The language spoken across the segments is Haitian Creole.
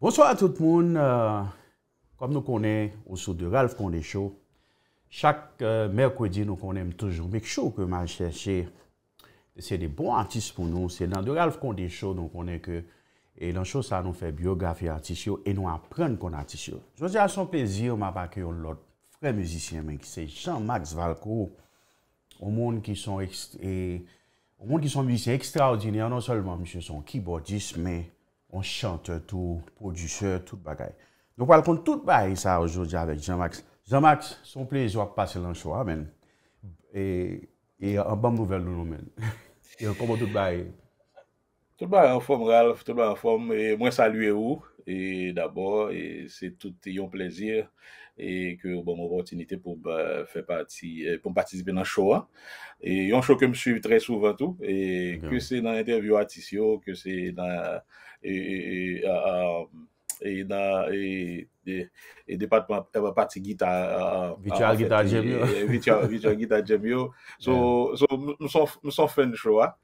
Bonswa a tout moun, euh, kom nou konen ou sou de Ralph Kondesho, chak euh, Merkwedi nou konen toujou. Mek chou ke man chershe, se de bon artist pou nou, se nan de Ralph Kondesho, nou konen ke, e nan chou sa nou fe biografi artist yo, e nou apren kon artist yo. Jou se a son pezi, ou ma pa ke yon lot pre-muzisyen men ki se Jean-Max Valcourt, ou moun ki son muzisyen ekstraordiner, nan solman mou se son keyboardist, men... On chante tou, produsye, tout bagay. Nou wale kon tout bagay sa oujoudja avèk Jean-Max. Jean-Max, son pléjou ap pase lan choua men. E an ban mouvel lounou men. E an komo tout bagay? Tout bagay an fòm, Ralf. Tout bagay an fòm. Mwen saluè ou. E d'abord, se tout yon plézir. E ke yon ban mouvel otinite pou patisibè euh, nan choua. E yon chou ke m'suivi trè souventou. E ke se nan interviw atisyo, ke se nan E, e, e, e de pati gita Vitual gita djem yo Vitual gita djem yo So msou fèn chowa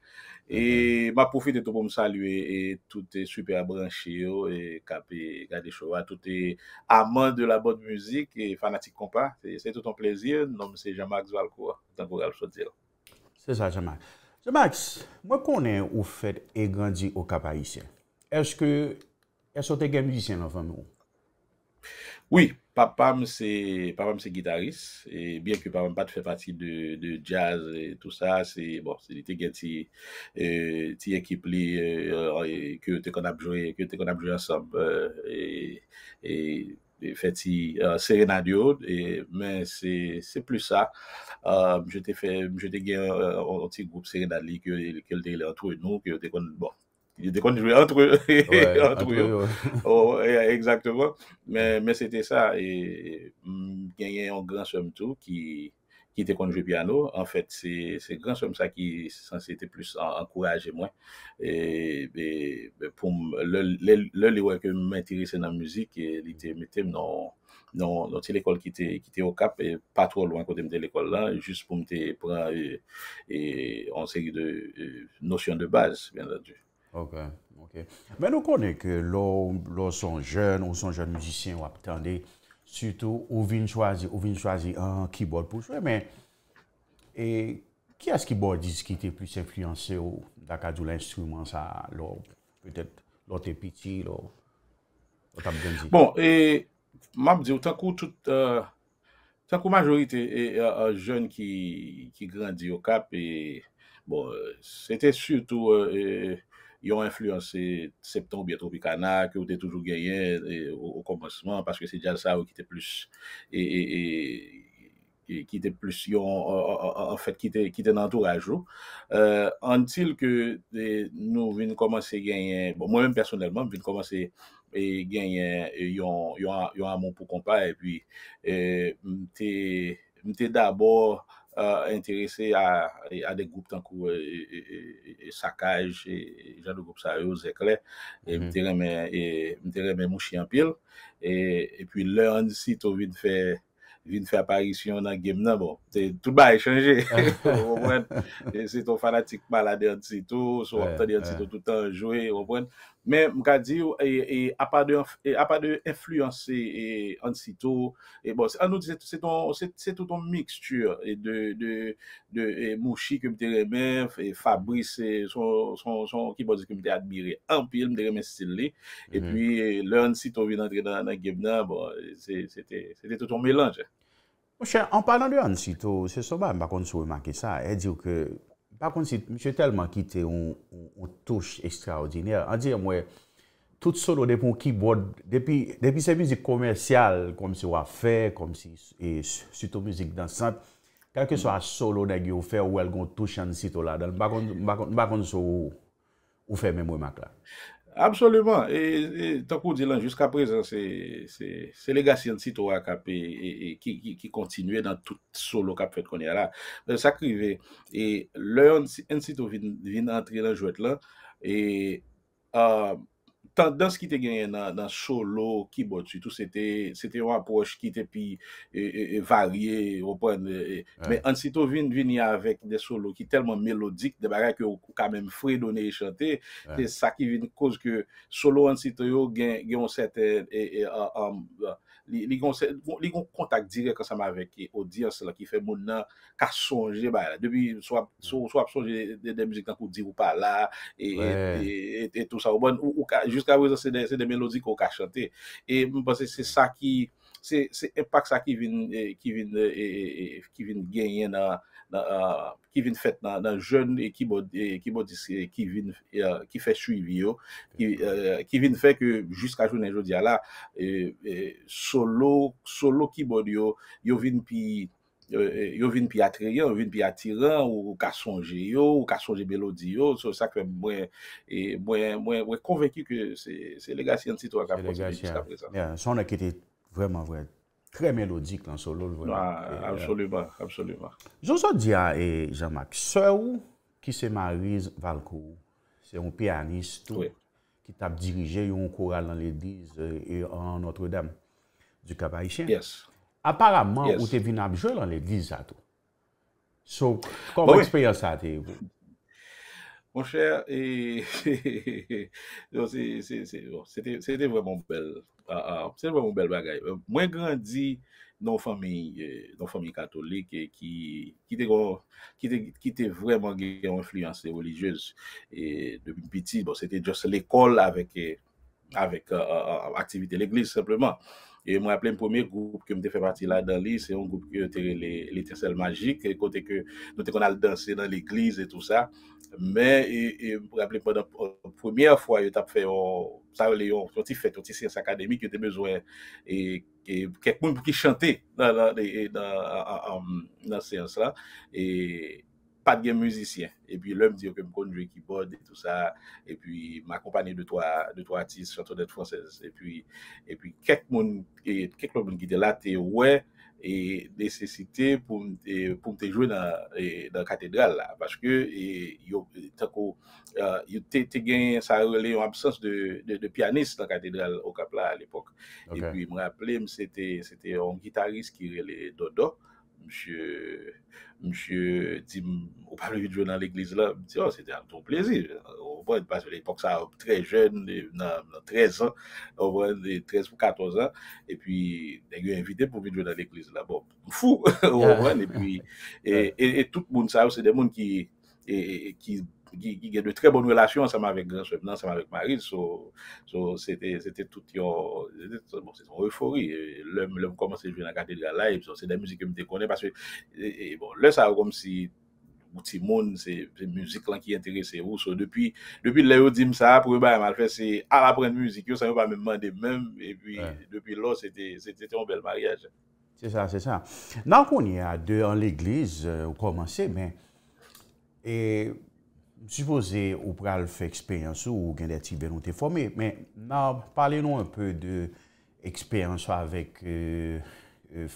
E mm-hmm. ma poufite tout pou msalue E toutè super abranchi yo E kapè gade chowa Toutè aman de la bonn müzik E fanatik kompa Se touton plezir Non mse Jamak Zvalko C'est ça Jamak Jamak, mwen konen ou fèd E gandji ou kapa isè Eske, esote gen mizisyen anfan nou? Oui, papam se gitaris, e byen ke papam pat fè pati de jazz e tout sa, se bon, li te gen ti e, ekip li, e, e, ke te kon apjou ansob, e fè ti serenadyo, men se plou sa, mje te gen an ti goup serenadyi, ke lte li an tou en nou, ke te kon, bon, il était qu'on entre eux. exactement. Mais, c'était ça. Et mm, a un grand somme tout qui qui était connu piano. En fait, c'est c'est grand somme ça qui censé plus encouragé moi. Et, ben, pour le le, que dans la musique c'est il l'école qui était qui au Cap et pas trop loin côté de l'école là juste pour me prendre euh, et, série de euh, notions de base bien entendu. Ok, ok. Men nou konè ke lò, lò son jèn, lò son jèn mjisi yon wap tande, sütou ou vin chwazi, ou vin chwazi an kibol pou chwe, men, e, ki as kibol diz ki te pwis enflyanse ou daka djou l'instrument sa lò, pwè tèt lò te piti lò, lò tab genzi. Bon, e, mab di ou takou tout, euh, takou majorite, euh, euh, e, a jèn ki, ki grandi yo kap, e, bon, se te sütou, e, yon influense septan ou biotropi kanak, ou te toujou genyen ou e, komponsman, paske se djan sa ou ki te plus, e, e, ki te plus yon, en fèk ki te nantourajou, an euh, til ke nou vin komanse genyen, mwen bon, mwen personelman, vin komanse genyen yon amon pou kompan, e pi mte dabor a enterese a dek goup tankou e sakaj e janou goup sa yo zekle, e mte reme moun chien pil, e pi lè an disi to vin fè aparisyon nan gem nan, bon, te tout ba e chanje, ou mwen, se ton fanatik malade an disi to, sou wak ta di an disi to tout an jowe, ou mwen, Men, mka di, e, e, a pa de e, influansi ansito, bon, an nou di, se to ton mikstur de mouchi kem te remef, Fabrice, son kibouzi kem te admire, an pilm de remestile, e mhm. pi l'ansito vin entre nan Gimna, bon, se te ton melanje. Mouche, an palan li ansito, se soba, mba kon sou emakè sa, e di ou ke... Bakon si, jè telman ki te ou touche ekstraordinère, an di an mwen, tout solo depo keyboard, depi se mizik komersyal, kom si ou a fè, kom si, suto mizik dansant, kalke sou a solo negi ou fè ou el gon touche an sito la, bakon sou ou fè mè mwen mak la. Absolument, et ta kou di lan Juska prezant se Se legasyen si to akap Ki kontinue dan tout solo Kap fet konye la, sa krive Et leon si en si to Vin antre lan jwet lan Et Tandans ki te genye nan solo, kibot, sitou, se te yon aposhe ki te pi varye, an sito vinye avek de solo ki telman melodik, de bagay ki yo kamen fredone yon chante, se sa ki vinye kouz ke solo an sito yo gen yon sete... li gon kontak direk an sa ma vek ki odyans la ki fe moun nan ka sonje, ba, debi sou ap sonje de mjik nan kou di wou pa la e, e, e, e tout sa ou bon, ou ka, jiska wè zan se de melodi kou ka chante, e mwen se se sa ki, se se impak sa ki vin ki vin genyen nan ki vin fèt nan jön e ki modise, ki fè suivi yo, ki e, vin fèt ki jiska jounen jodi ala, e, e, solo ki mod yo, yo vin pi atreyan, yo vin pi atiran, ou kasonje yo, ou kasonje belodi yo, sou sa kwen mwen mwen mwen mwen mwen konveki ki se legasyen titwa kapote jiska prezant. Son akiti, vwèman vwèd. kre melodik lan solol. No, ah, euh, absolutman, absolutman. Joso diya, Jamak, se ou ki se mariz valkou, se ou pianist ki tap dirije yon koural lan lediz e an Notre-Dame du Kabayishen, aparamman ou te vin apjou lan lediz atou. So, konvo eksperyansate yon? Mon cher, et... c'était vraiment belle, Ah, ah, c'est vraiment belle euh, Moi, j'ai grandi dans euh, qui qui catholique qui était vraiment influencée influence religieuse. Depuis petit, bon, c'était juste l'école avec avec euh, activité l'église simplement. Et moi, rappelle le premier groupe que me fait partie là dans l'île, c'est un groupe qui était l'étincelle magique, côté que nous avons a dansé dans l'église et tout ça. Mais, je me rappelle pendant la première fois, je a fait ça, Léon, quand il fait, quand science académique, tu était besoin et, chanter quelqu'un qui chantait dans, dans la séance là pas de musicien. Et puis l'homme dit que je connais le keyboard et tout ça. Et puis m'accompagner de trois, de trois artistes, surtout d'être françaises. Et puis, et puis quelques monde qui étaient là, t'es ouais et nécessité pour pour te jouer dans dans la cathédrale parce que y yo euh, gagné ça relé en absence de, de, pianiste dans la cathédrale au Cap là à l'époque et puis me rappeler c'était un guitariste qui relait Dodo monsieur, monsieur dit, on parle de vidéo dans l'église là, oh, c'était un trop plaisir. on voit, parce que l'époque, ça, très jeune, 13 ans, on voit 13 ou 14 ans, et puis, il a invité pour jouer dans l'église là, bon, fou, on voit, et puis, et, tout le monde, ça, c'est des gens qui Ki gen de tre bon relasyon ansame avèk Gransweb nan, ansame avèk Maril. So, se te tout yon... Bon, se ton eufori. Lèm, lèm, komanse jwen akate lè la, e pso, se den mouzik yon mdè konè, paswe, e bon, lè sa ròm si mouti moun, se mouzik lan ki interese yon. So, depi, depi lè yon dim sa, pou yon ba yon mal fè, se, al apren mouzik yon, sa yon pa mè mandè mèm, e pwi, depi lò, se te yon bel maryaj. Se sa, se sa. Nan kon yon yon l'eglize, euh, ou k Msi fose ou pral fè eksperyansou ou gen dè ti benote fòmè, men nan pale nou an pè de eksperyansou avèk euh, euh,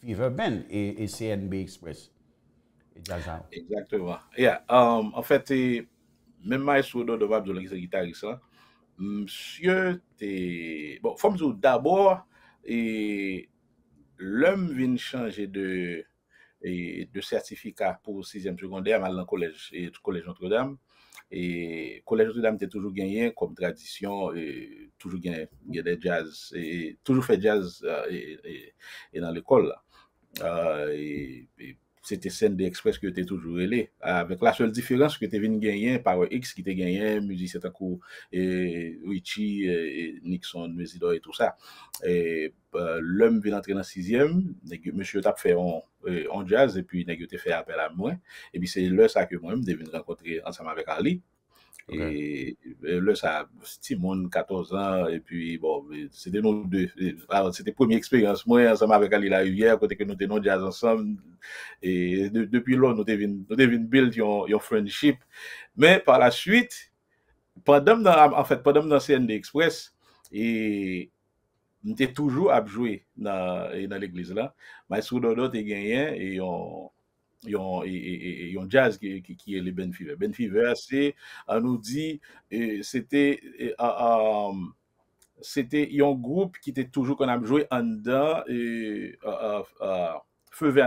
Fever Band e CNB Express. Ejaktewa. Um, en fète, menmè sou do devab zolèkise gitarik san, msye te... Fòmzou, dabòr, lèm vin chanje de... et de certificat pour sixième secondaire, mal dans collège, et collège Notre-Dame. Et collège Notre-Dame, était toujours gagné comme tradition, et toujours gagné, des jazz, et toujours fait jazz euh, et, dans l'école. Euh, et, et c'était scène d'Express que tu es toujours allé. Avec la seule différence que tu es venu gagner par X qui t'a gagné, musicien c'est un et Richie, Nixon, Mesidor et tout ça. Et euh, l'homme vient entrer dans le sixième, monsieur t'a fait en, euh, jazz, et puis il t'a fait appel à moi. Et puis c'est là ça que moi-même, je venu rencontrer ensemble avec Ali. Et là, ça, Timon, 14 ans, et puis, bon, c'était nos deux. c'était première expérience, moi, ensemble avec Ali La Rivière, côté que nous tenons jazz ensemble. Et depuis là, nous avons nous build une, friendship. Mais par la suite, pendant, en fait, pendant dans CND Express, et nous toujours à jouer dans, dans l'église là. Mais sous nous avons gagné et on yon, yon jazz ki, ki, ki e le Ben Fever. Ben Fever, se an c'était di, se te yon group ki te toujou kon ap jwe an dan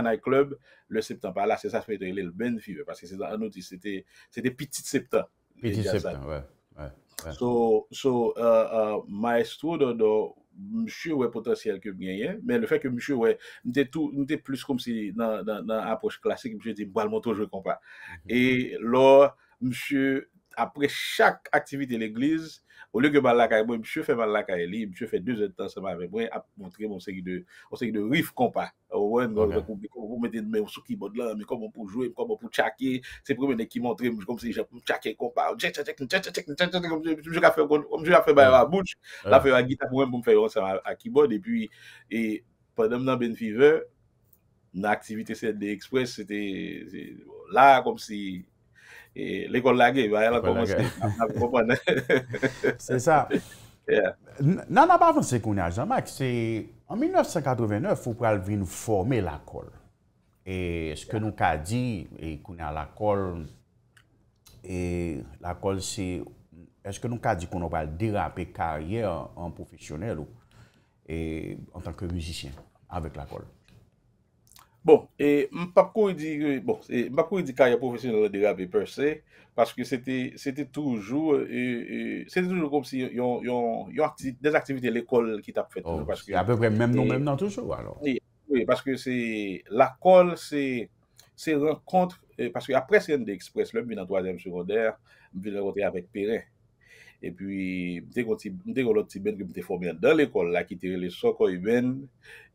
Night Club le septembre. Là, c'est ça sa se le Ben Fever, que se an nou di, c'était Petit Septembre. Petit Septembre, Ouais, So, so euh, euh, maestro do Monsieur, oui, potentiel que bien, hein. mais le fait que Monsieur, oui, nous tout un plus comme si, dans l'approche classique, Monsieur était, pas je comprends mhm. Et là, Monsieur, après chaque activité de l'Église, Ou lunke bal la ka elè, mwen si fè bal la ka elè, mwen si fè 2 etan sema mwen mwen ap moun tremen mwen seki de, mwen seki de riff kompa. O wè nen kon pou mwen te mwen soukibòd la, mi kon mwen pou jòe, mi kon mwen pou tchake. Se promen nek ki moun tremen, mwen kom se je pou tchake kompa. O chè, chè, chè, chè, chè, chè, chè, chè, chè, chè, chè, chè, chè, chè, chè. Mwen fè bwa ki mwen moun lepèye, la fè wè gita pou wè mwen mwen fè wè ansama akibòd. E pwè, padam nan bèn fivè E, l'ekol lage, baye la koumanse. L'ekol lage, baye la koumanse. Se sa. Nan ap avanse kouni a Jamaik, se an 1989, fou pral vin fome l'akol. E eske nou ka di, kouni a l'akol, e l'akol e, se, eske nou ka di kouni pral dirap karier an profisyonel ou e, en tanke mizisyen avik l'akol. Bon, e mpa kou y di bon, e, kaya profesyonel de rave per se, paske se te toujou, e, e, se te toujou kom si yon des aktivite, l'ekol ki tap fet. Ape pre menm nou menm nan toujou alo. Oui, paske se l'akol, se renkontre, paske apre Sienne d'Express, le binan 3e secondaire, binan rote avèk Perrin. E pwi mte kon noti ben ki mte fòmè nan lèkòl la ki tère lè soko i men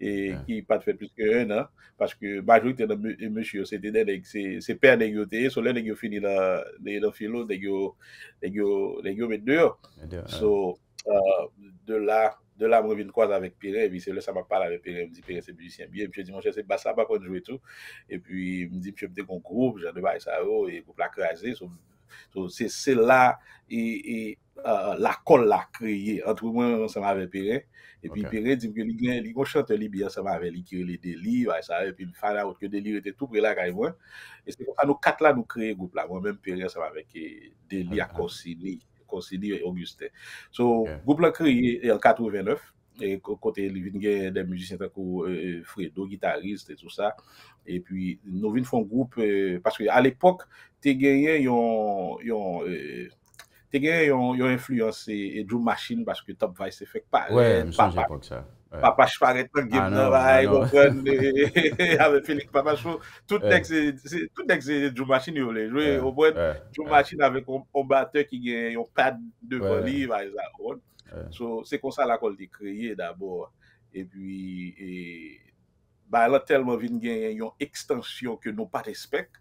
e ki pat fè pùs kè rè nan. Paske majouk tè nan mè shiyo sè tènen se pèr nè gyo tè, so lè nè gyo fini nan filo, nè gyo mè dè yo. So, de la mwen vin kwa zan avèk Pire, e bi sè lè sa mè pal avèk Pire, mwen di Pire se mjisi an bie, mwen di mwen chè se basaba kon jwè tou, e pwi mwen di mwen chè mte kon krou, mwen janè vay sa yo, e pou la krasè, so mwen... Se euh, la, la kol ah, ah. la kreye, an tou mwen an seman ave Peren, epi Peren di mwen gen, li mwen chante libyan seman ave, li kire li deli, vay sa, epi mwen fana wot ke deli wete tou pre la kay mwen. E se mwen an nou kat la nou kreye goup la, mwen men Peren seman ave ki deli an konsini, konsini an augusten. So, goup la kreye el 89. E kote li vin gen den mjusisyen tako Fredo, gitarist et tout sa. E pi nou vin fon group. Euh, Paske al epok, te genyen yon... Euh, te genyen yon yon influence e Drew Machine. Baske Top Vice efek pa. Mwen, mwen son jen konk sa. Papa Choufaret, Mwen Gimnavay, Mwen Félix, Papa ah, non, non, non. Choufaret. Tout tek se Drew Machine yon le. Au mwen, Drew Machine avè konpombateur ki genyen yon pad de voli. Mwen yon akon. So, se kon sa la kon li kreye d'abor, e pi, ba la telman vin gen yon ekstansyon ke nou pat respek,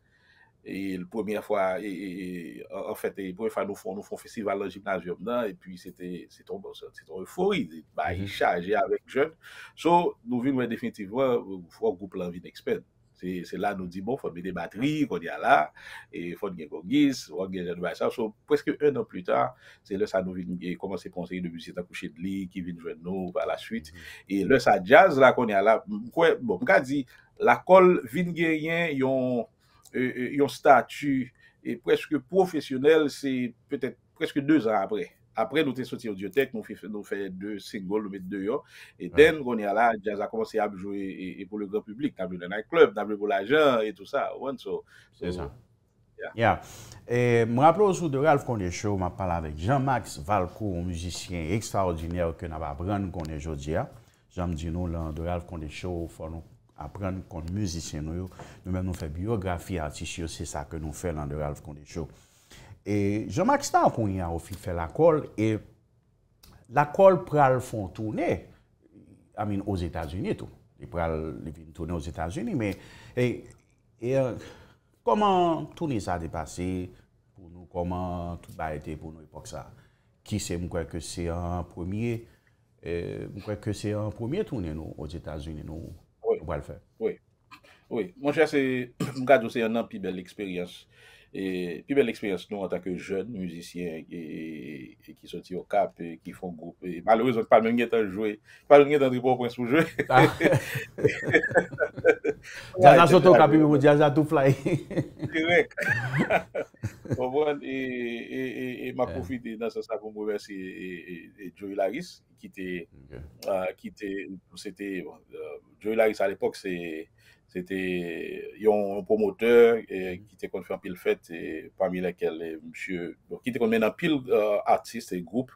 e l poumye fwa, en fèt, e poum fwa nou fon festival an jimnaz yon nan, e pi, se ton eufori, ba yi chaje avèk jen, so nou vin mwen definitivwa ou fwa goup lan vin ekspert. Se la nou di bon fòmè de matri kon yal la, fòmè gen kongis, wò gen gen vay sa, sou preske un an plus ta, se lè sa nou vin gè, koman se konseye de musite akouche de li, ki vin ven nou, pa la suite, e lè sa jazz bon, la kon yal la, mkwa di, la kol vin gèyen yon euh, euh, statu, e preske profesyonel, se preske deux an apre. Apre nou te soti audyotek, nou fey 2, 5 gol nou met 2 yo. E ten gwen ya la, jazz a komanse a jowe e pou le grand publik. Ta ble nan a klub, ta ble pou la jen et tout sa. Owen so. Sejan. Ya. E mw rappelou sou de Ralph Kondesho, mwa pala vek Jean-Max Valcourt, mw mjisyen ekstraordiner ke nababran gwen yo diya. Jan mdi nou lan de Ralph Kondesho, fwa nou apran kon mjisyen nou yo. Nou men nou fe biografi atisyo, se sa ke nou fe lan de Ralph Kondesho. E Je m'akistan pou ni a ofi fè l'akol, e l'akol pral fon toune, amin, ouz Etats-Unis tou. E pral li vin toune ouz Etats-Unis, e, e koman toune sa de pase, pou nou koman tout ba ete pou nou epok sa. Ki se mwen kwek ke se an premier, e, mwen kwek ke se an premier toune nou ouz Etats-Unis nou wèl fè. Oui, mwen chè se mwen kwa dou se yon an pi bel eksperyans. E, pi bel eksperyans nou an tanke joun mouzisyen e, e, ki soti o kap, ki fon goup. Malowez, an pa ah. mwen gen tanjou, an pa mwen gen tanjou pou mwen soujou. Jaja soto kapi, jaja tou flay. Kirek. Bon, bon, e ma eh. profite nan sa sa konmou versi de Joey Laris. Ki te, ah, ki te, ou se te, Joey Laris al epok se... c'était un promoteur euh, mhm. qui était confié en pile fête et parmi lesquels monsieur qui était en pile euh, artiste et groupe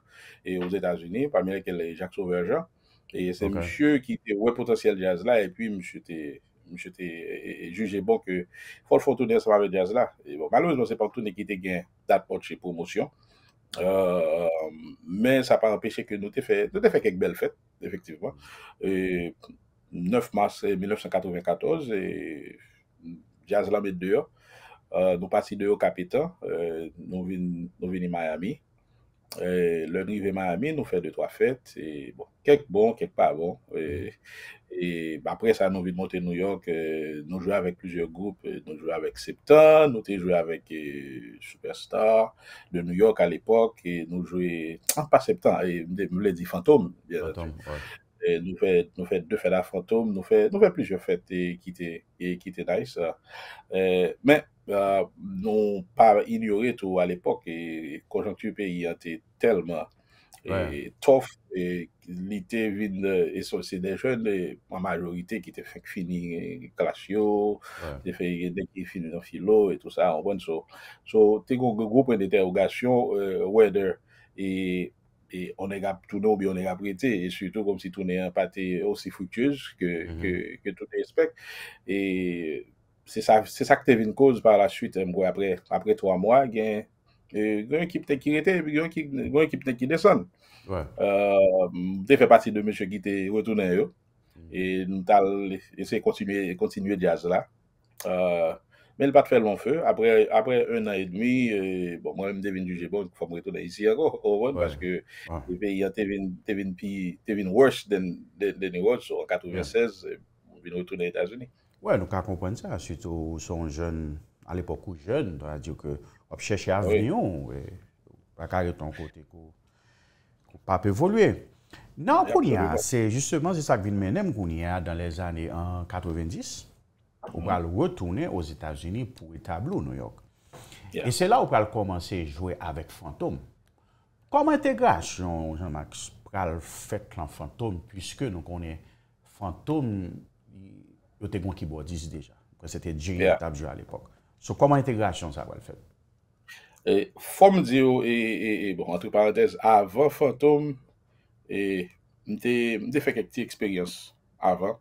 aux États-Unis parmi lesquels Jacques Sauveur et c'est monsieur qui était ouais potentiel jazz là et puis monsieur était monsieur était jugé bon que faut le tourner ensemble avec jazz là et ce malheureusement c'est pas tout qui était gain d'apport chez promotion euh, mais ça n'a pas empêché que nous t'ai fait nous fait quelques belles fêtes effectivement et 9 mars 1994, euh, et jazz la dehors. Euh, nous passons de au capitaine. Euh, nous venons à Miami. le rive Miami, nous fait deux, trois fêtes. Et, bon, quelques bons, quelques pas bons. Et, après ça, nous venons monter à New York. nous jouons avec plusieurs groupes. Nous jouons avec Septembre, nous jouons avec Superstar de New York à l'époque. Et nous jouons, ah, pas septant et, me l'ai dit Fantôme, nou fè euh, euh, de fè la fantom, nou fè nou fè plijou fèt ki te ki te nais. Men, nou par inyori tou al epok, konjonktyu peyi an te telman tof, li te vin, se de jen, ma majorite ki te fèk finin klasyo, ne finin an filo, et tout sa, an bon, so te goun goun goun pwèn de derogasyon, euh, wèder, e e one gap tou nou bi one gap brete, e surtout kom si tou ne yon pati osi fouteuse ke tou te respek. E se sa ke te vin kouz par la chwite, mkou apre apre 3 mwa, gen gen ekip te ki rete, gen ekip te ki deson. Te fe pati de mèche ki te wè tou nan yo, e se kontinuè di a zola. E Men l pat felman fe, apre 1 an et demi, mwen m devin yu jebon kwa m reto na yisi ya go, o won, paske yon pe yon tevin worse den yon, so an 4 ouver 16, moun vin reto na Etasouni. Wè, nou ka kompwen sa, suite ou son joun, al epoku joun, dwa diw ke ob chèche avignon, wè, wè kare ton kote kou pa pe volwe. Nan koun ya, se justement se sak vin menem koun ya dan les ane an 90s, Ou pral retoune os Etat-Unis pou Etablou, New York. E se la ou pral komanse jouè avèk Fantoum. Koman entegrasyon, Jean-Marc, pral fèt lan Fantoum, pwiske nou konen Fantoum, yo te kon ki bò disi deja, kwen se te diri Etablou al epok. So koman entegrasyon sa pral fèt? Fòm diyo, e bon, an tou parantez, avèk Fantoum, e mde fè kè pti eksperyans avèk,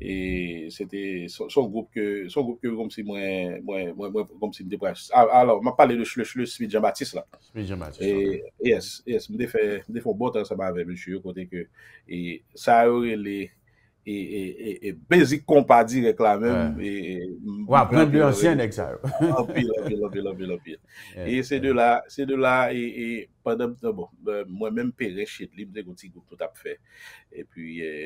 E sè te son group ke kom si mwen debranj. Alors, ma pale le chle chle Svijamatis la. E yes, mwen de fè mwen de fè bon tan sa mwen avè mè chou yon kontè ke e sa yo elè e, e, e, e bezik kompadi rek la mèm. Ou ap lèm bi ansyen ek sa yo. Ompil, ompil, ompil. E sè de la, e pandem, non, bon, mwen mèm pè lè chèd li mèm de konti kout ap fè. E pwi, e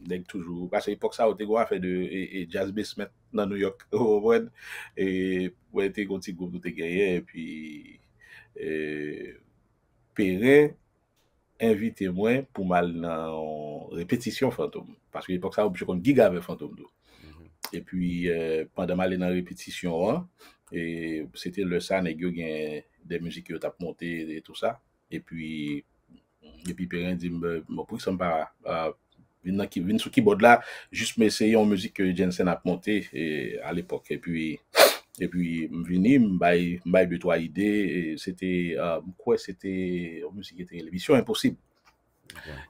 Dèk toujou. Basè ipok sa ou te gwa fè de e jazz bass met nan New York ou wèd. E wèd te konti goup nou te gèye. E pi Peren invite mwen pou mal nan repetisyon fantom. Pasè ipok sa ou jokon giga avè fantom mm-hmm. nou. E euh, pi pandan mal nan repetisyon an. E sete lè san e gyò gen de mèjik yo tap monte et tout sa. E pi Peren di mwen mwen pou y se mba a Je qui venu sur ce là juste m'essayer en musique Jensen a monté à l'époque et puis je suis venu je m'bail de 3 c'était euh, quoi c'était en musique était une émission impossible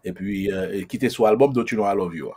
et puis je suis ce album dont tu nous a love you hein.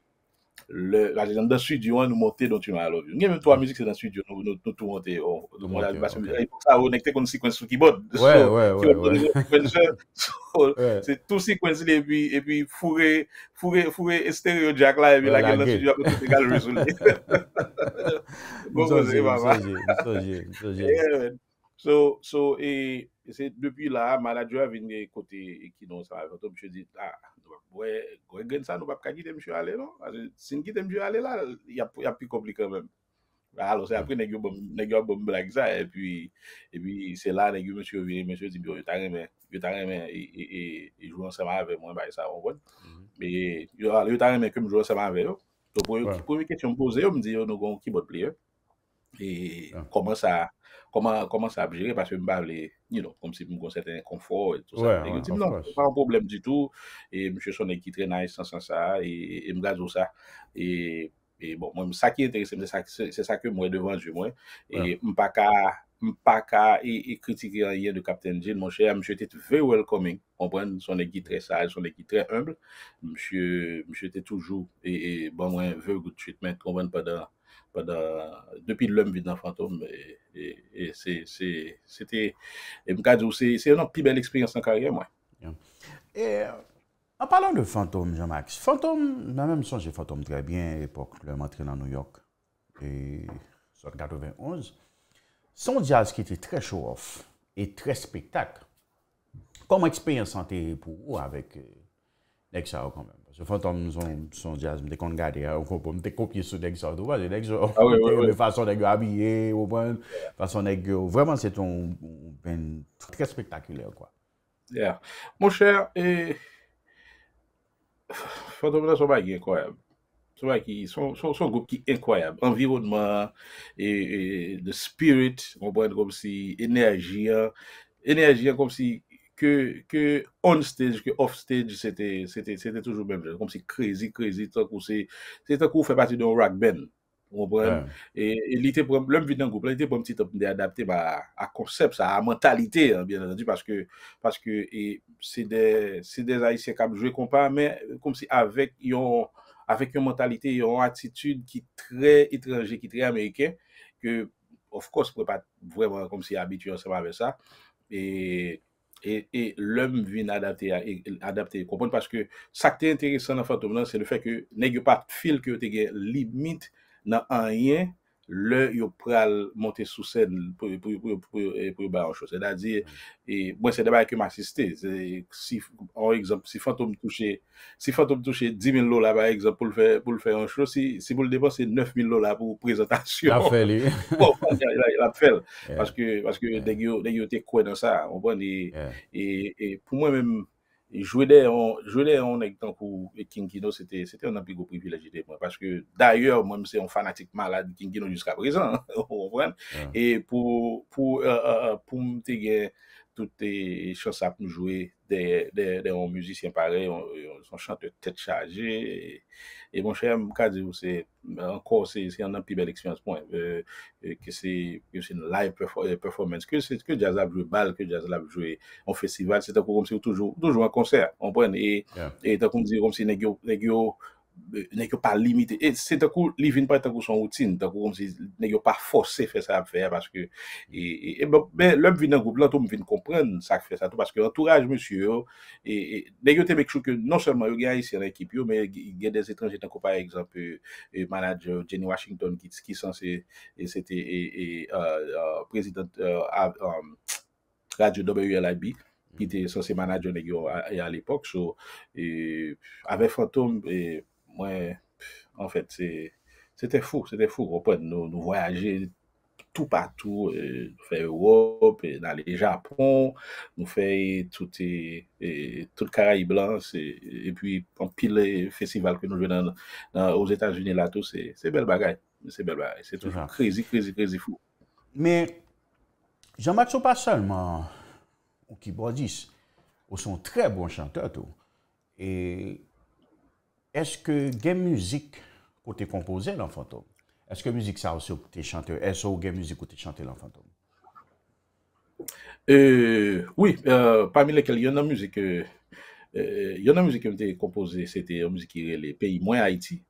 la jè jan dan sujyon nou monte don tu nan alovyo. Nye mèm tou an mizik se dan sujyon nou nou tou monte. A yon ekte kon sekuensi sou kibon. Se tou sekuensi li e pi fure estereo jack la e pi la gen dan sujyon kon te kal rizouni. Bon mèm se mèm. So, e se depi la, ma la djou avin gen kote ekino sa. Sato mèm chè dit a... Gwen sa nou pap ka gite mchou ale non? Sin gite mchou ale la, ya pi komplike mwen. A lo se apre negyo bom blag sa, e pi se la negyo mwen chou vini, mwen chou di bi yo yotan reme, yotan reme, e joun an seman ave, mwen baye sa, yotan reme kem joun an seman ave yo, to pou yon koumi ketyon pose yo, mwen di yo nou kon ki bot pli yo, E ah. koman sa abjere? Pase m banble, konm se m konserte konfor, pou sa m deg bluntive nò, nan, lè m gaan al problem ditou. E m che son ekitre nadesansansan, e m gard zon sa. E m saki etere, m wè de vwanz wè, e m pa ka, e kritik e yè de kaptenjin, m chè, m chè te ve okay. Komwen, son ekitre sal, son ekitre humble, m chè te toujou, vwout chitmet, komwen patent, depuis l'homme vit dans fantôme, et, c'était, c'est, une plus belle expérience en carrière, moi. Euh, en parlant de fantôme, Jean-Max, fantôme, moi-même, j'ai fantôme très bien, à l'époque, je dans New York, et, 91, son jazz qui était très show-off, et très spectacle, comment expérience santé pour vous, avec, ça, euh, quand même. Fantom ah son jazz mte kongade ya, mte kopye sou dek so. Dek so, fason dek yo abye, fason dek yo... Vreman se ton men, tre spektakuler kwa. Mon chèr, Fantom mè nan son bagi enkoyab. Son bagi, son group ki enkoyab. Environnement, the spirit, enerjien, enerjien kom si... que, que on stage, que off stage, c'était toujours même Comme c'est crazy, crazy, tant qu'on fait partie d'un rock band. Et, et l'idée pour l'homme vit dans le groupe, l'idée pour un petit d'adapter bah, à concept, à mentalité, hein, bien entendu, parce que parce que c'est des, des Haïtiens qui ont joué ça, mais comme si avec yon, avec une mentalité, une attitude qui est très étrangère, qui est très américaine, que, of course, ne peut pas vraiment comme si habitué ensemble avec ça. Et e lèm vin adapte, adapte, kompon, paske sakte intere san nan fatoum nan, se de fek yo, neg yo pat fil ki yo tege, limit nan anyen, le yo pral monte sou sen pou eh, yo bay an chou. Se da di, mwen se demay kem asiste. Si fantoum touche 10.000 lola, par exemple, pou l'fè an chou, si pou l'depose 9.000 lola pou prezantasyon, pou l'ap fèl. Paske den yo te kwen an sa. On bon, et pou mwen mèm Jouer en jouerai en étant pour c'était c'était un privilège pour moi parce que d'ailleurs moi c'est un fanatique malade de King Kino jusqu'à présent. et pour pour euh, euh, pour me dire toutes les choses à nous jouer des, des, des musiciens pareils, on chanteur tête chargée. Et, mon cher, c'est encore c'est une plus belle expérience euh, euh, Que que c'est une live euh, performance, que c'est que jazz a joué bal, que jazz a joué en festival, c'est comme si toujours toujours un concert, on et yeah. et comme si comme si les Nèk yo pa limite. Et se te kou, li vin pa etan kou son outin. Nèk yo pa fose fè sa fè. Baske, e, e, e, bon, lèm vin nan goup, lèm vin komprenn sak fè sa tou. Baske, entourage mè sè yo, nèk yo te mèk chouke, non sèlman yon gèy si yon ekip yo, mè yon gèy des etranjè te kou pa ekzampè, manager Jenny Washington, ki sè te president Radio WLAB, ki te sè se manager nèk yo al epok. So, avè fantoum, e, Mwen, an fèt, c'était fou, c'était fou, gropon, nou voyaje tout patou, euh, nou fè Europe, nan le Japon, nou fè tout le Karay Blanc, et puis, an pile festival que nou jwè nan aux Etats-Unis la, tout, c'est bel bagay, c'est bel bagay, c'est toujours krizi, krizi, krizi fou. Mè, Jean-Mathieu, pa sèlman, ou kibodis, ou son trè bon chanteur, tout, et... Eske gen mouzik ou te kompoze lan fantom? Eske mouzik sa ou gen mouzik ou te chante lan fantom? Euh, oui, euh, parmi lekel yon nan mouzik yon nan mouzik yon te kompoze, se te mouzik yon le peyi mwen Haiti.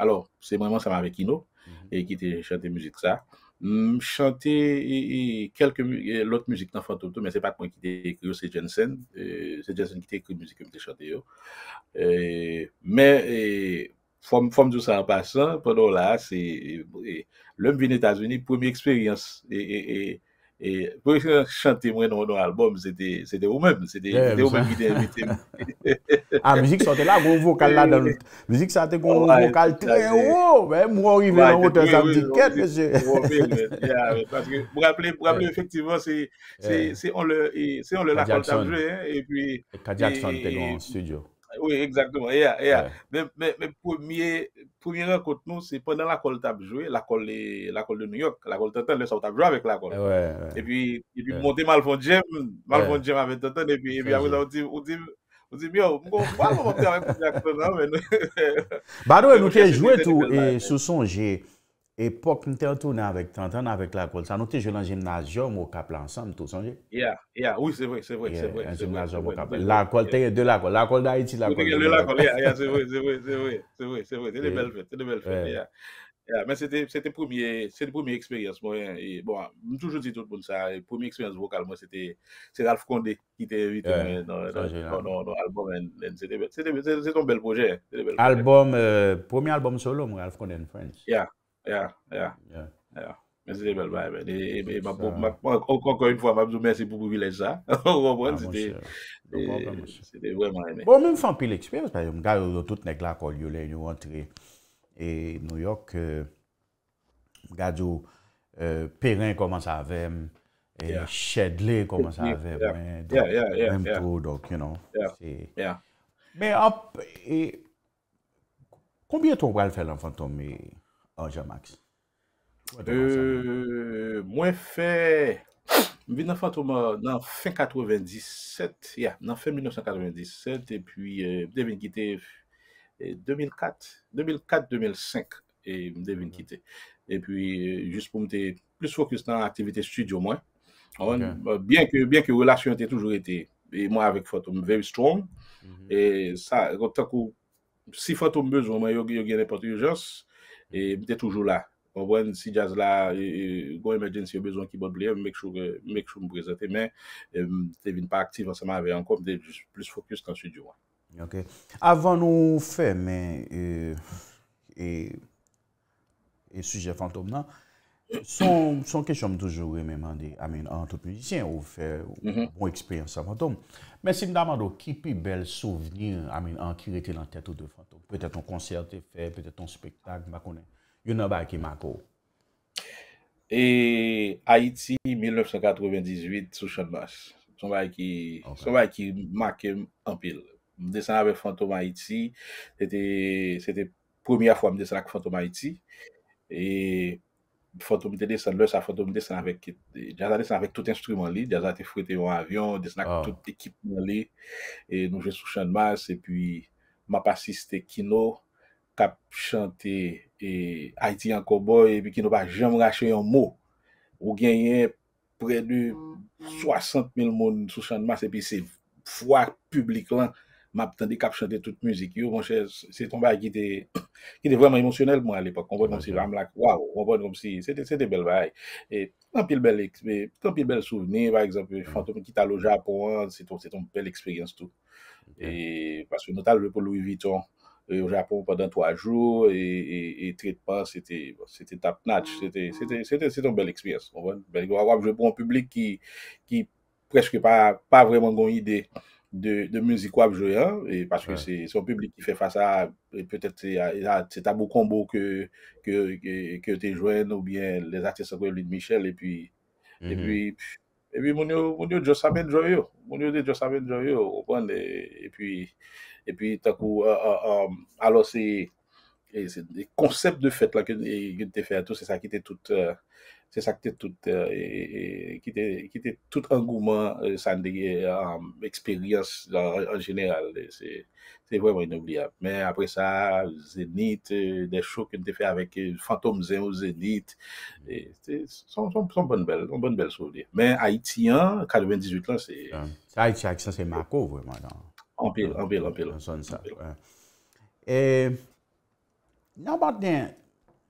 Alors, se mwenman sa mwenve kino, e ki te chante mouzik sa. chanter quelques l'autre musique dans Fantôme mais c'est pas moi qui t'ai écrit c'est Jensen euh, c'est Jensen qui a écrit musique que chanté euh, mais forme forme de ça en passant pendant là c'est l'homme vient aux États-Unis première expérience et Et pou chante mwen nan nan albom, c'ete ou meble. C'ete ou meble gwen invite mwen. A, mizik sante la, gwen vokal la dan. Mizik sante gwen vokal tre o. Mwen ou y ven an ou tan samdi ket. Mwen ou y ven an ou tan samdi ket. Pou rappele, effektiveman, se on le lakol tan jwe. Kajak son tè nan studio. Ouye, eksaktouman. Mwen pou mi rekote nou, se ponen la kol tabi jowe, la kol de New York, la kol Totten, lè sa ou tabi jowe avèk la kol. E pi mwen montè Malfon Djem avè Totten, e pi avè an. On di, mwen kon fwa mwen montè avè Totten? Badou el nou tè jowe tou. Sou son jè. Epoch nou te otoune avèk tè an, tè an avèk l'akol, sa nou te jè lan jimnaz jòm wò kapla ansanm tou, sanjè? Ya, ya, oui, se vwè, se vwè, se vwè. Jimnaz jòm wò kapla, l'akol te yè, de l'akol, l'akol da iti, l'akol de l'akol. De l'akol, ya, ya, se vwè, se vwè, se vwè, se vwè, se vwè, tè de bel fè, tè de bel fè, ya. Ya, men se te, se te premier, se te premier eksperyans, mwen, yè, bon, nou toujou ti tout bon sa, e premier eksperyans vokal Ya, ya. Mèzi de bel bay men. Ankon kon yon fwa, mèzi mèzi pou pou vilè sa. Mèzi de. Mèzi de. Bon, mè mi fèm pi l'eksperyans. Mèzi, mwen gajou, tout nek la kol yon lè, yon rentre, mwen gajou, Perrin koman sa avèm, Shedley koman sa avèm, mwen mèm pou, you know. Mè ap, konbye ton bwal fèl an fantom, mè? Anja Max. Euh, mwen fe, mwen vin nan Fatoum nan fin 97, nan fin 1997, euh, mwen devin kite 2004, euh, 2005, mwen devin kite. Just pou mwen te plus fokus nan aktivite studio mwen, bien ki relasyon te toujou ete, mwen avik Fatoum very strong, mhm. et sa, kontakou, si Fatoum bezou, mwen yo gen repote urjans, E Mè te toujou la. Mè vouwen bon, si jaz la, e, e, gwen emergency yo bezon ki bod le, mèk chou mbreze te men, te vin pa aktive an seman ave an kom, de plus fokus kansou diwa. Avan nou feme e suje fantom nan, Son kesyom toujou reme mandi, amin, an tout mizisyen, ou fè, ou mhm. bon eksperyans an fantom. Mè sim daman do, ki pi bel souvnir, amin, an ki rete lan tètou de fantom? Pwè tè ton konsert te fè, pwè tè ton spektak, mè konen. Yon nan bè aki mè akou? E, Haiti, 1998, Souchan Bas. Son bè aki, son bè aki mè ake m'ampil. M'desan ave fantom Haiti, c'ete, c'ete pwemi a fwa m'desan ak fantom Haiti. E... Foto mwen de san lè, sa foto mwen de san avèk, jazan de san avèk tout instrument lè, jazan te fwete yon avyon, de san ak tout ekip mwen lè, nou jè sou chanmas, epi map asiste kino, kap chante Haiti en Kobo, epi kino pa jèm rache yon mò, ou genye predu 60.000 moun sou chanmas, epi se fwa publik lan, m'a qu'à chanter toute musique yo mon cher c'est ton bail qui était qui était vraiment émotionnel moi à l'époque on voit comme si I'm like waouh, on voit comme si c'était c'était belle bail et tant pile belle tant pile belle souvenir par exemple mm. fantôme qui t'a au Japon c'est ton c'est ton belle expérience tout et parce que notamment pour Louis Vuitton euh, au Japon pendant trois jours et, et, et traitement, c'était c'était top notch. C'était c'était c'était une belle expérience. On va jouer pour un public qui, qui presque pas, pas vraiment une idée de, musique web joué, hein, et parce que c'est son public qui fait face à peut-être c'est beau combo que que que, tu joué ou bien les artistes comme Louis Michel et puis et mm-hmm. puis et puis mon dieu mon yo mon dieu de just au et puis et puis tant coup euh, euh, euh, alors c'est des concepts de fête là que tu fait tout c'est ça qui était tout C'est ça qui était tout engouement, c'est eh, une expérience en général. C'est vraiment inoubliable. Mais après ça, Zenit, euh, des choses qu'on a fait avec euh, Fantôme Zen ou Zenit, c'est un bon nouvel souvenir. Mais Haitien, 98 ans, c'est... Haitien, ah, c'est Mako, vraiment. En Pêle, en Pêle. Non, pardon.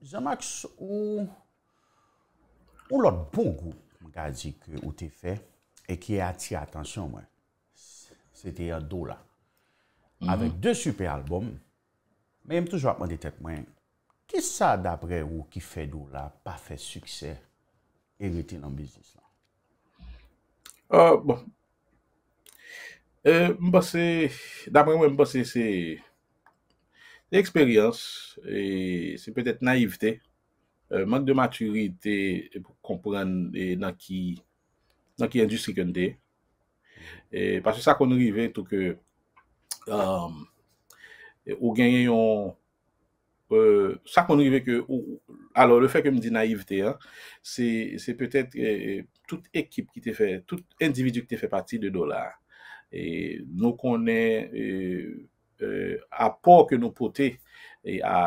Jean-Max, ou... Ou lot bongo m gaji ke ou te fe, e ki ati atansyon mwen, se te yon do la. Avek de super albom, men m toujwa apman detek mwen, ki sa dapre ou ki fe do la, pa fe suksè, evite nan bizis nan? Euh, bon. M basè, dapre m wè m basè, se l'eksperyans, se petè naivite, Euh, mank de maturite pou komprenne nan ki nan ki industrikon de. E, pas se sa kon rive, tou ke, euh, ou genyon, sa euh, kon rive ke, alo, le fe kem di naivte, se, se petet tout ekip ki te fe, tout individu ki te fe pati de dolar. E, nou konen, a po ke nou pote, e a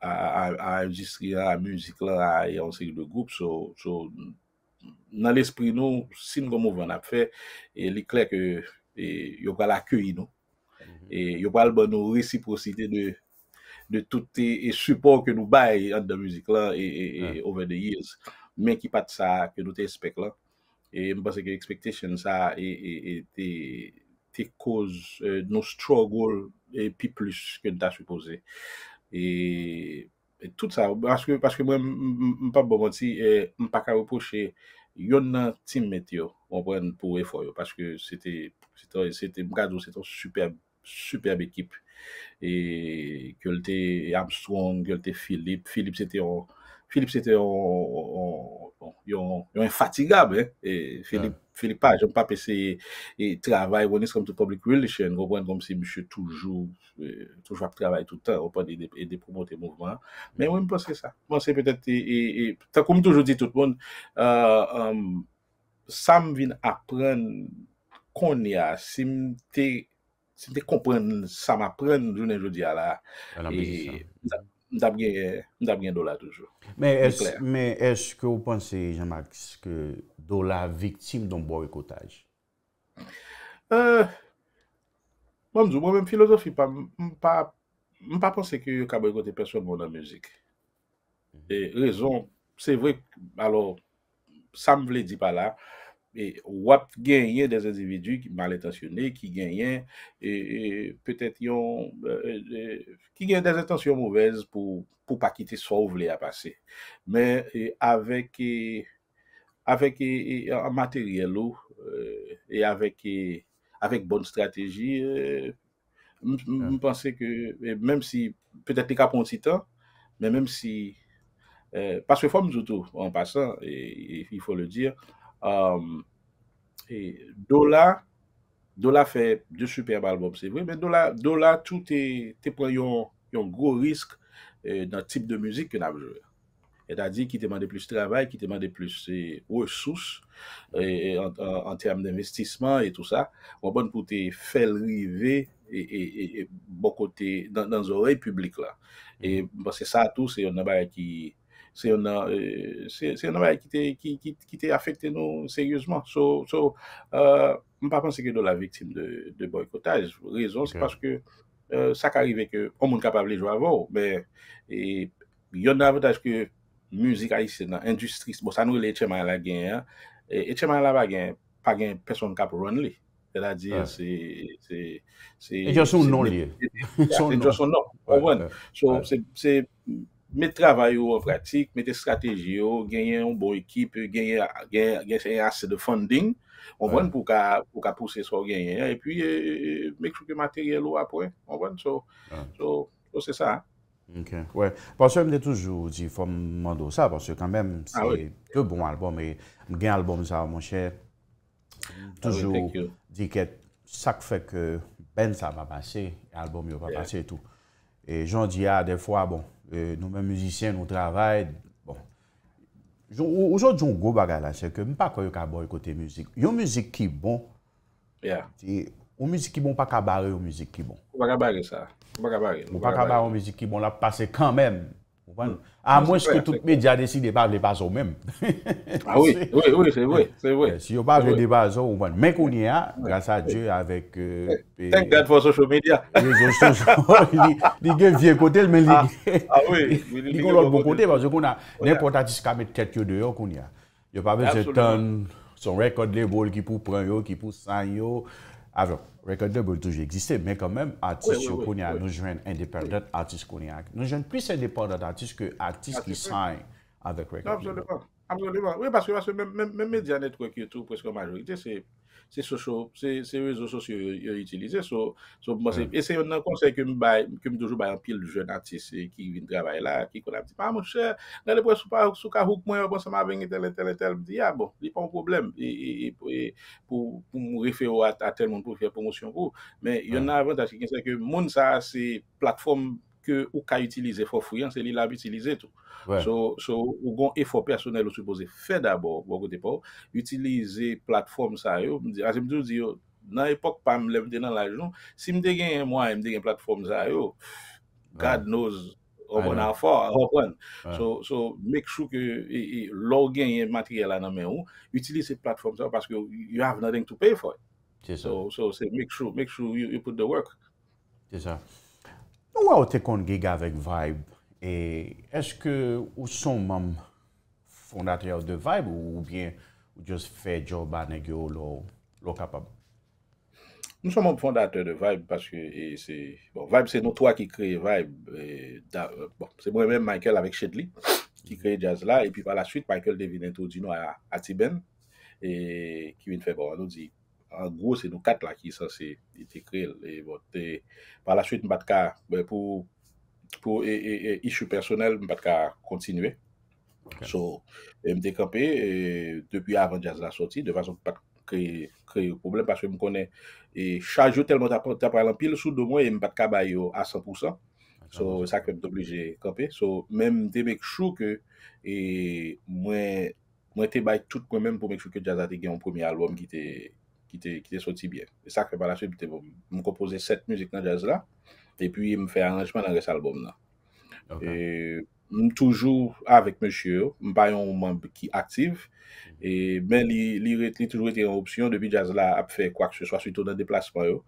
a anjistri, a muzik lan, a yon e siri de goup so nan lespri nou, sin kon mou van ap fe, e li klek e, yo kal akyeyi nou mhm. yo kal ban nou resiprosite de tout te support ke nou baye an da muzik lan ah. over the years men ki pat sa ke nou te espek lan e mpase ke expectation sa te kouz, euh, nou struggle pi plush ke nou ta supoze et, et tout sa, parce que mwen mpa pas mwanti, e, eh, mpa ka reproche yon nan teammate yo, mwen pou efo yo, paske c'était, mkado, c'était superbe, superbe ekip. E, kyol te Armstrong, kyol te Philippe, Philippe c'était yon, Philippe c'était yon, yon, yon, yon infatigable, eh? Philippe, Fili pa, jom pa pese yi travay wou bon, nis kom tou publik relisyon, wou mwen kom si msye toujou ak euh, travay toutan wou pa di depromote moujman. Men wè mwen pense ke sa. Mwen pense pe tete, ta koum toujou di tout moun, sa m vin apren kon ya, si m te kompren, sa m apren, jounen joudi a la. A la mizisan. Mda mnen do la toujou. Mè mm-hmm. eske ou panse, Jean-Marc, kè do la viktim don borikotaj? Mwen djou, mwen mèm filozofi, mpa panse ki yo kwa borikote person mwen nan müzik. E rezon, se vwe, alo, sa mwen vle di pa la, an, et wap gagner des individus mal intentionnés qui gagnent et, peut-être euh, euh, euh, qui gagnent des intentions mauvaises pour pour pas quitter ou les à passer mais avec avec un matériel et avec avec bonne stratégie je ah. pense que même si peut-être les capons, temps mais même si parce que forme tout en passant et, il faut le dire euh, et Dola, Dola fait deux superbes albums, c'est vrai, mais Dola, Dola tout est, pris un gros risque euh, dans le type de musique que nous avons joué. C'est-à-dire qui demande plus de travail, qui demande plus de euh, ressources en, en, termes d'investissement et tout ça. On bon pour te faire arriver et, bon côté dans, dans l'oreille publique là. Et mm-hmm. ça tout, c'est un qui Se yon nan, se yon nan ki te, ki te, ki te afekte nou seryouzman. So, so, euh, m pa pensi ki nou la viktim de boykotaj. Rezon, se paske sa ka rive ke, om moun kapab li jou avon, be, yon nan avotaj ke muzik a yise nan, industris, bo sa nou le etche man la gen, eh, etche man la bagen pa gen peson kap ron li. Se la di, se, se, se, se, se, se, se, se, se, se, se, Met travay yo vratik, met estrategi yo, genyen yon bo ekip, genyen ase de fondin, onwen pou ka pousse euh, so genyen, epi mek fok yo materyelo apwen, onwen. So, so se sa. Mke, wè. Porsè mne toujou di fòm mando sa, porsè kanmèm se ke bon albom, m gen albom sa, mwen chè, ah toujou di ket sak fek ben sa va basè, albom yo va basè tout. E jondi ya defwa, bon, Euh, nou men müzisyen, nou travay. Bon. Ojot jon go baga la, se ke mi pa kwa yo kaba yon kote müzik. Yon müzik ki bon. Ya. O müzik ki bon pa kaba re yon müzik ki bon. Ou pa kaba re sa. Ou pa kaba re. Ou pa kaba re yon müzik ki bon la, pase kan men müzik. Mm. A mwen se ke tout medya desi ne pa vle pa zo mèm. A wè, wè, wè, wè, se wè, se wè. Si yo pa vle de pa zo, wè. Mè koun ya, grasa djè, avèk... Thank God for social media. Lè gen vye kote, lè men lè gen... A wè, wè, wè, lè gen vye kote. Nè potatis ka mè tèt yo de yo koun ya. Yo pa vle se ton, son rekod de bol ki pou pran yo, ki pou san yo... Avron, rekorde bou toujè egziste, men kèmèm artist sou koniak nou jwen independent artist koniak. Nou jwen plus independent artist ke artist ki sign avèk rekorde. Avron, avron, avron. Ouè, baske mèm medyanet kwek yo tou pwèskò manjou. Jè se... Se yon sosyo yon itilize. Se yon konsey ke mi bay, ke mi dojou bay an pil joun artiste ki vin drabay la, ki kon ap di pa, mou chè, nè le pou sou pa, sou ka houk mwen, moun se m avèn, tel, tel, tel, di ya, bon, di pa m poublem, pou mou refe ou, a tel moun pou fè promosyon ou. Men, yon avènt asik, konsey ke moun sa, se platform, ke ou ka itilize fò fuyan, se li l'a itilize tou. Ouais. So, so, ou gon e fò personel ou suppose fè d'abord, au kote pou, itilize platform sa yo, ase mdou di yo, nan epok pa m levde nan la joun, si me gen yon mwa, mde gen platform sa yo, God ouais. knows, on bon an fò, ou bon. So, so, mek chou ke e, e, lò gen yon materyel anan plateforme ou, itilize platform sa yo, paske you have nothing to pay for it. So, so, so make sure, make sure you, you put the work. C'est ça. Nou a ou te kon gig avèk Vibe, e eske ou son mam fondatey avèk de Vibe ou bien ou just fè Joban e Gyo lò kapab? Nou son mam fondatey de Vibe, parce que, bon, Vibe se nou to a ki kreye Vibe, e, bon, se mwen men Michael avèk Shedley ki kreye Jazla, e pi pa la suite Michael devine ento dino a T-Band, e ki vin fè, bon, anou di... an gro se nou kat la ki sa se ite kre par la suite mbat ka pou issue personel mbat ka kontinue mde kapè depi avan jaz la soti de vason pat kre yon problem paswe m konè chaje yo telman ta pralan pil sou do mwen mbat ka bay yo a 100% sa kem doble jè kapè mwen te bèk chou ke mwen te bay tout kwen mèm pou mèk chou ke jaz la te gen yon premi albom ki te ki te soti byen. E sak pe pala sou, mou kompoze set mouzik nan jazz la, te pi mou fè anjman nan res album nan. E... m toujou avèk mèchè yo, m bayon ouman ki aktive, men li toujou eten opsyon, debi jaz la ap fè kwa kè se swa, switou nan deplasman yo,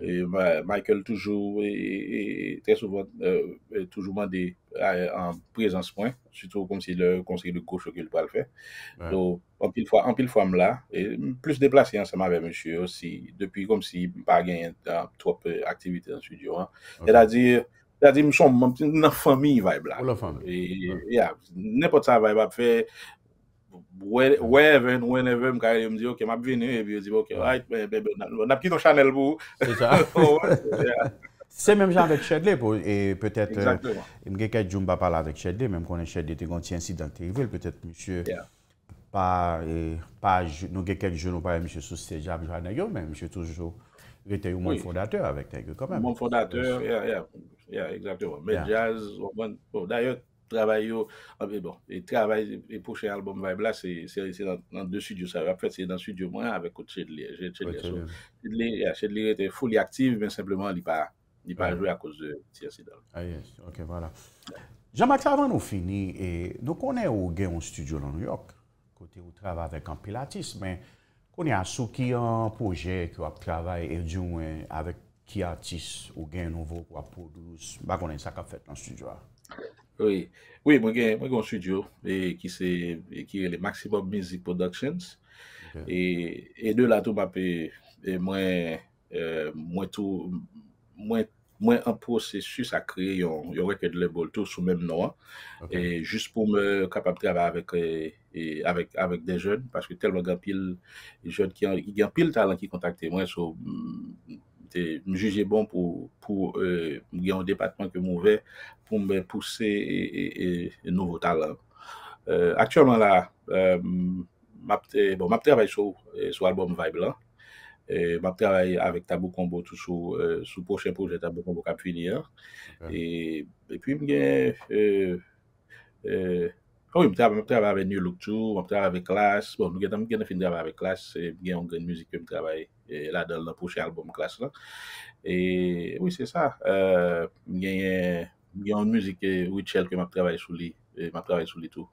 e, Michael toujou, e, e, trè souvan, euh, toujou mande an prezanspwen, switou kon si lè konsey lè kousho kè lè pal fè, nou, an pil fòm la, plus deplasyan sa m avè mèchè yo, si depi kon si m bagen an euh, trop aktivite nan sudyo, tè la dir, Ya di mson, nan fami vaib la. Nan fami. E, e, nè pot sa vaib ap fe, wè ven, wè ne ven, mka yon mdi, ok, m ap ven yon, mbi yon zi, ok, n ap ki do chanel bou. Se mèm jan vek Shedley pou, e petèt, mge kek joun ba pala vek Shedley, mèm konen Shedley te kon ti ansi dan Terriville, petèt, msye, pa, nge kek joun ou pare, msye sou Sejam Jwanagyo, msye toujou, mwen fondateur avèk Terriville, mwen fondateur, ya, ya. Ya, ekzaktyon. Men jaz, bon, d'ayot, travay yo, bon, yi travay, yi pouche yi alboum vaib la, se yi se yi se nan de sudyo sa, apret se yi nan sudyo mwen, avèk kout Chedli, chedli sou. Chedli, ya, Chedli yi te foli aktive, men sepleman li pa, li pa jou akos de Tia Sidon. Ah yes, ok, wala. Jamak, avan nou fini, nou konen ou gen yon studio nan New York, kote ou travay vek an Pilatis, men konen an sou ki yon pouje kwa travay erdjoun avèk ki atis ou gen nouvo kwa pou dous bagonen sa kap fet nan studio a. Oui, oui, mwen gen, mwen gen an studio, e, ki se, e, ki e le Maximum Music Productions, e, e de la tou bap e mwen, mwen tou, mwen, mwen an prosesus a kreye yon record label tou sou men nou a, e jist pou mwen kapapte avek, avek, avek, avek de jen, paske tel mwen gen pil, jen ki, gen pil talan ki kontakte mwen sou mwen, mjije bon pou mwen euh, gen an depatman ke mwen ve, pou mwen pousse e, e, e, e nouvo talan. Aksyoman la, mwen ap te bon, ray sou euh, alboum Vibe la, euh, mwen ap te ray avèk Tabou Kombo tou sou sou pochèn poujè Tabou Kombo kap finir, e pi mwen gen, mwen ap te ray avèk New Look 2, mwen ap te ray avèk Klas, bon, mwen ap te ray avèk Klas, mwen gen an gen mjizi ke mwen te ray, E la del nan pouche alboum klas la. E wè, wè se sa. Mwen gen yon mouzik wè Wichelle ke map travay sou li. E map travay sou li tou.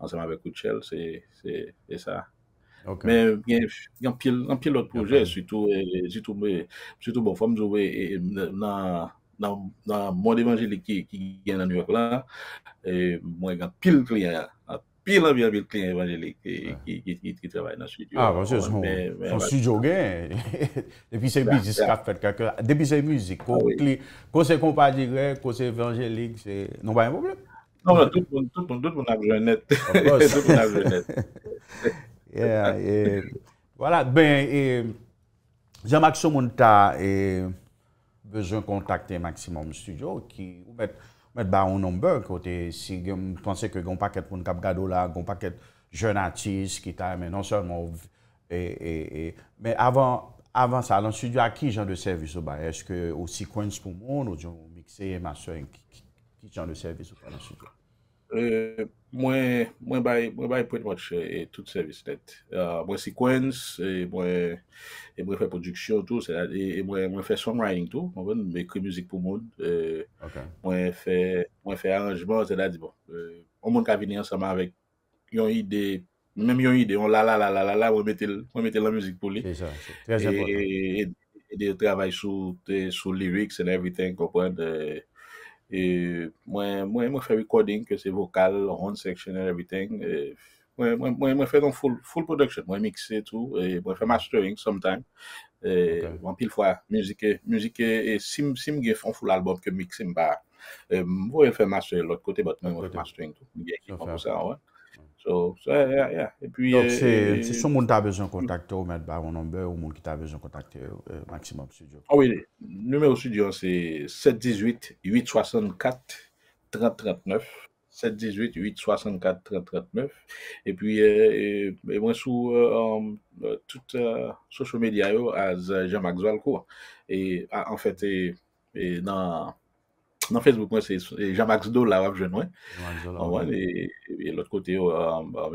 Ansem avek Wichelle, se sa. Mwen gen yon pil lot poujè, sitou mwen sitou mwen fòm zowe nan mod evanjelik ki gen nan New York la. Mwen gen pil klien Pi la bi avil klin evanjelik ki travay nan sujyo. Ah, kon se son sujyo gen. Depi se bizis ka fèt kakor. Depi se mizik. Kon se kompadi grek, kon se evanjelik. Non bayan moun blè? Non, tout moun avjwen net. Tout moun avjwen net. Voilà. Ben, zanmaksou moun ta bezon kontakte maksimum sujyo ki oubet... Met ba un nombre kote, si gèm pwansè ke gèm pa ket poun kap gado la, gèm pa ket jenatis, kitay, men non sèr moun. E, e, e. Men avan sa, lan soudyo a ki jan de servis ou ba? Eske ou sikwens pou moun, ou diyon miksè, emasyon, ki jan de servis ou ba lan soudyo? E, moins mwen bay pretty much e tout service net. Uh, mwen sequence, e, e, mwen fè produksyon tout, mwen fè songwriting tout, mwen kre müzik pou moun, mwen fè la musique bon. Mwen moun ka vini ansama avèk yon ide, mèm yon ide, avec la la la la la la, la musique pour lui C'est ça, les Et travail lyrics and everything, E mwen, mwen, mwen fè recording ke se vokal, horn section and everything. E mwen, mwen, mwen, mwen fè don full, full production. Mwen mixe tout. E mwen fè mastering sometime. E okay. mwen pil fwa, muzike, muzike, e sim, sim gen fon full album ke mixe mba. E mwen fè mastering lòt kote, but mwen fè mastering tout. Mwen gen ekipon pou So, yeah, yeah, yeah, et puis... Donc, c'est euh, son moun ta bezon kontakte ou mèd baron nombre ou moun ki ta bezon kontakte euh, Maximum Studio. Ah, oui, numéro studio, c'est 718-864-339, 718-864-339, et puis, euh, et moi, sous tout social media, je m'accouche, et ah, en fait, et dans... Nan Facebook mwen se jamax do la wap jenwen. Jamax do la ah, wap jenwen. E l'ot kote o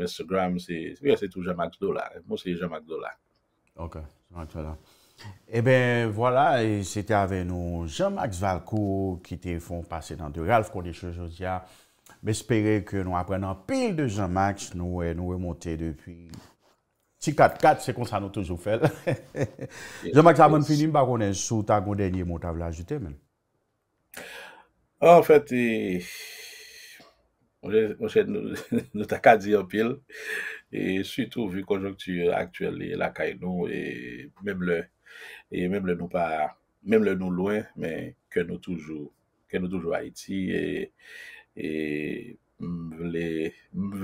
Instagram se jamax do la. Mwen se jamax do la. Ok. E ben, wala, se te ave nou jamax valkou ki te fon pase nan de Ralph Kondeshojotia. Mwen espere ke nou aprenan pil de jamax nou e nou remonte depi. Ti 4-4, se kon sa nou toujou fel. Jamax a mwen finim ba konen sou, ta kon denye moun tablajite men. An fèt, mwen chèd nou ta kadi an pil, et sütou vye konjonkti aktuel lè lakay nou, et mèm lè nou louen, mèm lè nou toujou Haiti, mwen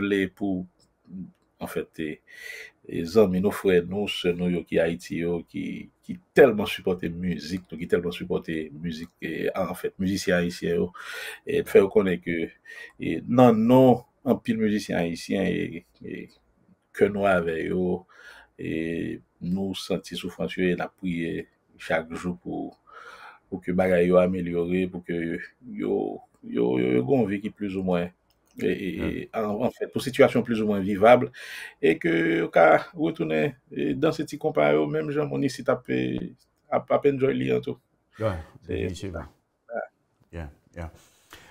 vle pou, an fèt, E zan mi e nou fwe nou se nou yo ki Haiti yo ki telman suporte muzik, nou ki telman suporte muzik e, en fèt, muzisyen Haitien yo. E fè ou konen ke e, nan nou an pil muzisyen Haitien ke nou ave yo, nou santi soufansyo e napouye chak jou pou ke bagay yo amelyore, pou ke yo yon viki plus ou mwen. pou situasyon plis ou mwen vivable e ke ou ka wotounen dan se ti kompanyo, mèm jan mouni si tapen joy li an tou. Dè, dè, dè.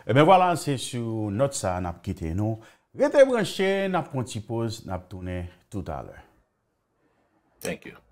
E mè walan se sou notsa nap kite nou. Vete branche, nap kontipoz, nap tounen tout alè. Eh non? Thank you.